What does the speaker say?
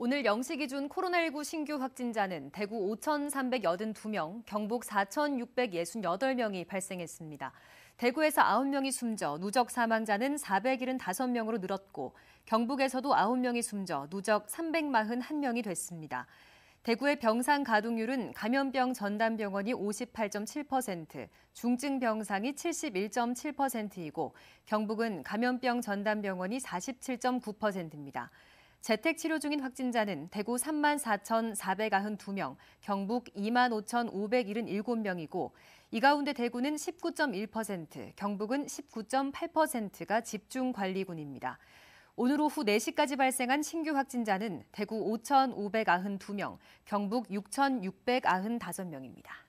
오늘 0시 기준 코로나19 신규 확진자는 대구 5,382명, 경북 4,668명이 발생했습니다. 대구에서 9명이 숨져 누적 사망자는 475명으로 늘었고 경북에서도 9명이 숨져 누적 341명이 됐습니다. 대구의 병상 가동률은 감염병 전담병원이 58.7%, 중증 병상이 71.7%이고 경북은 감염병 전담병원이 47.9%입니다. 재택 치료 중인 확진자는 대구 3만 4,492명, 경북 2만 5,577명이고 이 가운데 대구는 19.1%, 경북은 19.8%가 집중 관리군입니다. 오늘 오후 4시까지 발생한 신규 확진자는 대구 5,592명, 경북 6,695명입니다.